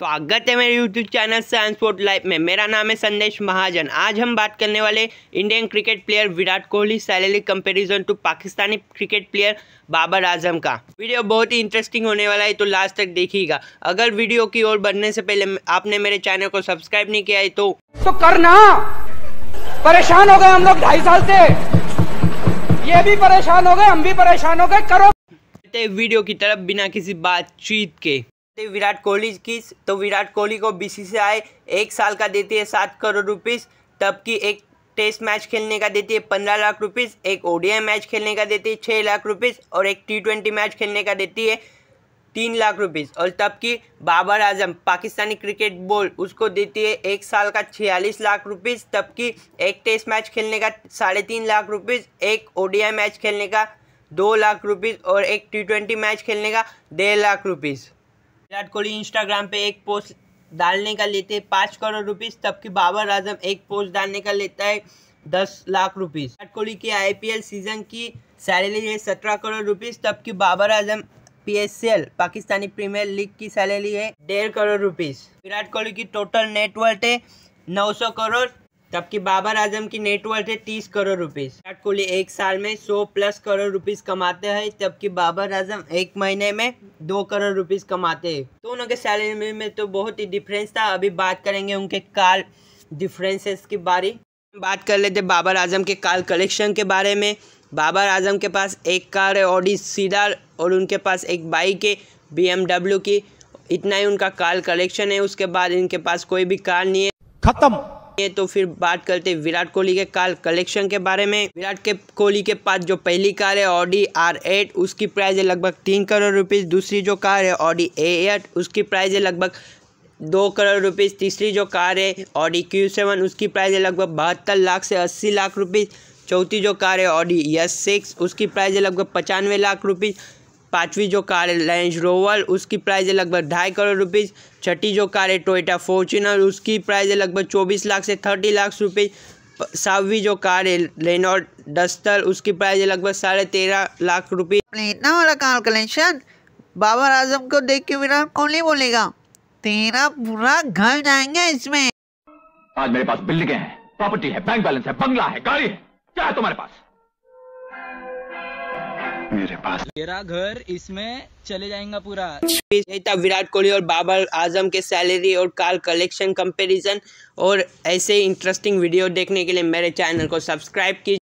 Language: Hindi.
स्वागत है मेरे YouTube channel science sport life में मेरा नाम है संदेश महाजन आज हम बात करने वाले Indian cricket player Virat Kohli salary comparison to Pakistani cricket player Babar Azam का वीडियो बहुत ही इंटरेस्टिंग होने वाला है तो लास्ट तक देखिएगा अगर वीडियो की ओर बढ़ने से पहले आपने मेरे चैनल को सब्सक्राइब नहीं किया है तो, तो करना परेशान हो गए हम लोग ढाई साल से ये भी परेशान हो गए हम भी परेशान हो गए करो वीडियो की तरफ बिना किसी बातचीत के करते हैं विराट कोहली की तो विराट कोहली को बीसीसीआई एक साल का देती है सात करोड़ रुपीज़ की एक टेस्ट मैच खेलने का देती है पंद्रह लाख रुपीज़ एक ओडीआई मैच खेलने का देती है छः लाख रुपीज़ और एक टी ट्वेंटी मैच खेलने का देती है तीन लाख रुपीज़ और तब की बाबर आजम पाकिस्तानी क्रिकेट बोर्ड उसको देती है एक साल का छियालीस लाख रुपीज़ तब की एक टेस्ट मैच खेलने का साढ़े तीन लाख रुपीज़ एक ओडीआई मैच खेलने का दो लाख रुपीज़ और एक टी ट्वेंटी मैच खेलने का डेढ़ लाख रुपीज़ विराट कोहली इंस्टाग्राम पे एक पोस्ट डालने का लेते हैं पाँच करोड़ रुपीस की बाबर आजम एक पोस्ट डालने का लेता है दस लाख रुपीस विराट कोहली की आईपीएल सीजन की सैलरी है सत्रह करोड़ रुपीस की Babar Azam PSL Pakistani premier league की सैलरी है डेढ़ करोड़ रुपीस विराट कोहली की टोटल नेटवर्थ है नौ सौ करोड़ जबकि बाबर आजम की नेटवर्थ है तीस करोड़ रुपीस विराट कोहली एक साल में सौ प्लस करोड़ रुपीस कमाते हैं जबकि बाबर आजम एक महीने में दो करोड़ रुपीस कमाते हैं दोनों के सैलरी में तो बहुत ही डिफरेंस था अभी बात करेंगे उनके काल डिफरेंसेस की बारे बात कर लेते बाबर आजम के काल कलेक्शन के बारे में बाबर आजम के पास एक कार है ऑडी सीडार और उनके पास एक बाइक है बी की इतना ही उनका कार कलेक्शन है उसके बाद इनके पास कोई भी कार नहीं है खत्म तो फिर बात करते विराट कोहली के कार कलेक्शन के बारे में विराट के कोहली के पास जो पहली कार है ऑडी आर एट उसकी प्राइस है लगभग तीन करोड़ रुपीज़ दूसरी जो कार है ऑडी ए एट उसकी प्राइस है लगभग दो करोड़ रुपीज़ तीसरी जो कार है ऑडी क्यू सेवन उसकी प्राइस है लगभग बहत्तर लाख से अस्सी लाख रुपीज़ चौथी जो कार है ऑडी यस सिक्स उसकी प्राइस है लगभग पचानवे लाख रुपीज़ पांचवी जो कार है लैंड रोवर उसकी प्राइस है लगभग ढाई करोड़ रुपीज़ छठी जो कार है टोयोटा फॉर्चुनर उसकी प्राइस है लगभग चौबीस लाख से थर्टी लाख रुपीज़ सातवीं जो कार है रेनॉल्ड डस्टर उसकी प्राइस है लगभग साढ़े तेरह लाख रुपये इतना वाला कार कलेक्शन बाबर आजम को देख के विराट कोहली बोलेगा तेरा पूरा घर जाएंगे इसमें आज मेरे पास बिल्डिंग है प्रॉपर्टी है बैंक बैलेंस है बंगला है गाड़ी है क्या है तुम्हारे पास मेरे पास मेरा घर इसमें चले जाएगा पूरा था विराट कोहली और बाबर आजम के सैलरी और कार कलेक्शन कंपैरिजन और ऐसे इंटरेस्टिंग वीडियो देखने के लिए मेरे चैनल को सब्सक्राइब कीजिए